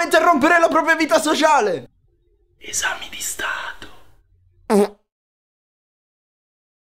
come interrompere la propria vita sociale. Esami di Stato.